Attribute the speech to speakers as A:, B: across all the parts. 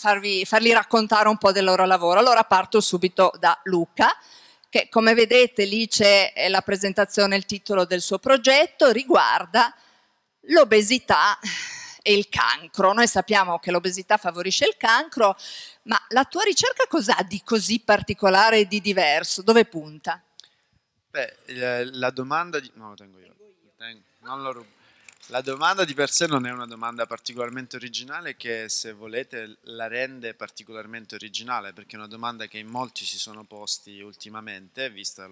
A: farvi, farli raccontare un po' del loro lavoro. Allora parto subito da Luca che come vedete lì c'è eh, la presentazione, il titolo del suo progetto, riguarda l'obesità e il cancro. Noi sappiamo che l'obesità favorisce il cancro, ma la tua ricerca cos'ha di così particolare e di diverso? Dove punta?
B: Beh, la domanda... Di... No, lo tengo io. Tengo. Non lo rubo. La domanda di per sé non è una domanda particolarmente originale che se volete la rende particolarmente originale perché è una domanda che in molti si sono posti ultimamente vista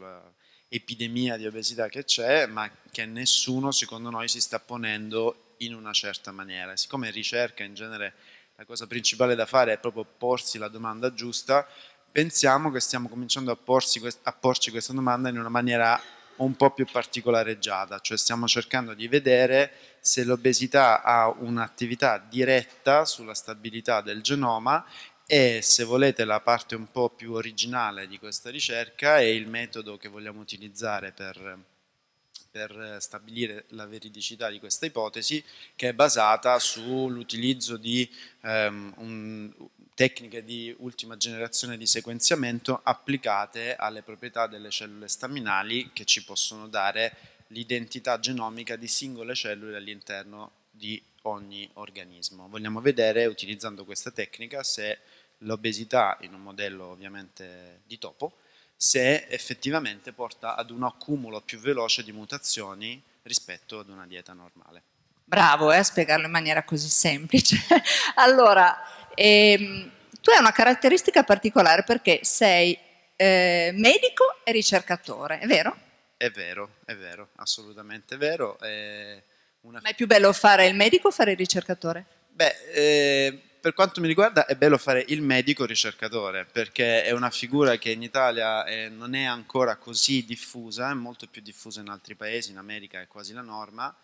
B: l'epidemia di obesità che c'è ma che nessuno secondo noi si sta ponendo in una certa maniera. Siccome in ricerca in genere la cosa principale da fare è proprio porsi la domanda giusta, pensiamo che stiamo cominciando a, porsi, a porci questa domanda in una maniera un po' più particolareggiata, cioè stiamo cercando di vedere se l'obesità ha un'attività diretta sulla stabilità del genoma e se volete la parte un po' più originale di questa ricerca è il metodo che vogliamo utilizzare per per stabilire la veridicità di questa ipotesi che è basata sull'utilizzo di ehm, un, tecniche di ultima generazione di sequenziamento applicate alle proprietà delle cellule staminali che ci possono dare l'identità genomica di singole cellule all'interno di ogni organismo. Vogliamo vedere, utilizzando questa tecnica, se l'obesità in un modello ovviamente di topo se effettivamente porta ad un accumulo più veloce di mutazioni rispetto ad una dieta normale.
A: Bravo eh, a spiegarlo in maniera così semplice. allora, ehm, tu hai una caratteristica particolare perché sei eh, medico e ricercatore, è vero?
B: È vero, è vero, assolutamente vero. È una... Ma
A: è più bello fare il medico o fare il ricercatore?
B: Beh, eh, per quanto mi riguarda è bello fare il medico ricercatore perché è una figura che in Italia eh, non è ancora così diffusa, è molto più diffusa in altri paesi, in America è quasi la norma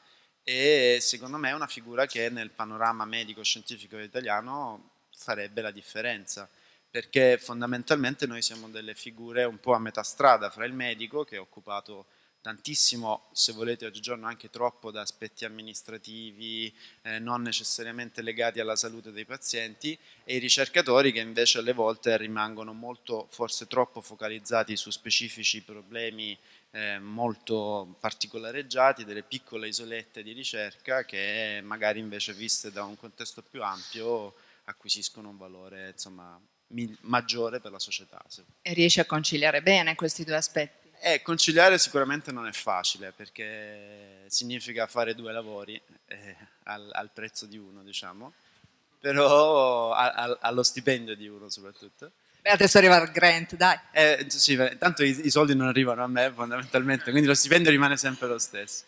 B: e secondo me è una figura che nel panorama medico-scientifico italiano farebbe la differenza perché fondamentalmente noi siamo delle figure un po' a metà strada fra il medico che è occupato tantissimo, se volete oggigiorno anche troppo, da aspetti amministrativi eh, non necessariamente legati alla salute dei pazienti e i ricercatori che invece alle volte rimangono molto, forse troppo focalizzati su specifici problemi eh, molto particolareggiati, delle piccole isolette di ricerca che magari invece viste da un contesto più ampio acquisiscono un valore insomma, maggiore per la società.
A: E riesce a conciliare bene questi due aspetti?
B: Eh, conciliare sicuramente non è facile perché significa fare due lavori eh, al, al, prezzo di uno, diciamo, però a, a, allo stipendio di uno soprattutto.
A: Beh, adesso arriva il grant, dai.
B: Eh, sì, tanto i, i, soldi non arrivano a me fondamentalmente, quindi lo stipendio rimane sempre lo stesso.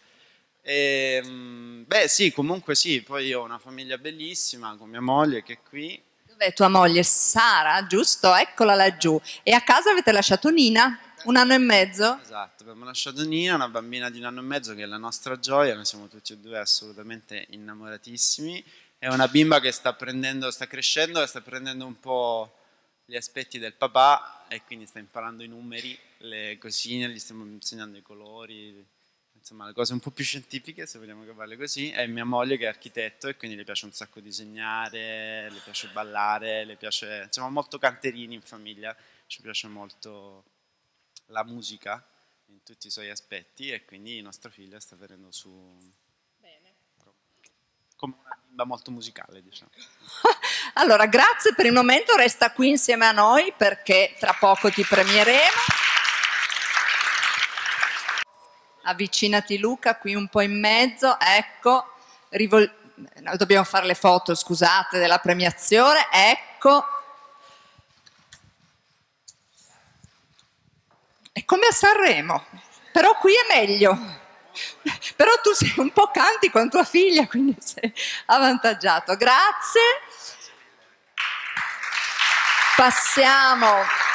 B: E, ehm, beh sì, comunque sì, poi ho una famiglia bellissima con mia moglie che è qui.
A: Dov'è tua moglie? Sara, giusto? Eccola laggiù. E a casa avete lasciato Nina? un anno e mezzo.
B: Esatto, abbiamo lasciato Nina, una bambina di un anno e mezzo che è la nostra gioia, noi siamo tutti e due assolutamente innamoratissimi. È una bimba che sta, sta crescendo e sta prendendo un po' gli aspetti del papà e quindi sta imparando i numeri, le cosine, gli stiamo insegnando i colori, insomma le cose un po' più scientifiche se vogliamo chiamarle così. È mia moglie che è architetto e quindi le piace un sacco disegnare, le piace ballare, le piace... insomma molto canterini in famiglia, ci piace molto la musica in tutti i suoi aspetti e quindi nostra figlia sta venendo su Bene. come una bimba molto musicale diciamo.
A: allora grazie per il momento, resta qui insieme a noi perché tra poco ti premieremo. Avvicinati Luca, qui un po' in mezzo, ecco, rivol- no, dobbiamo fare le foto, scusate, della premiazione, ecco, come a Sanremo, però qui è meglio. Però tu sei un po' canti con tua figlia, quindi sei avvantaggiato. Grazie. Passiamo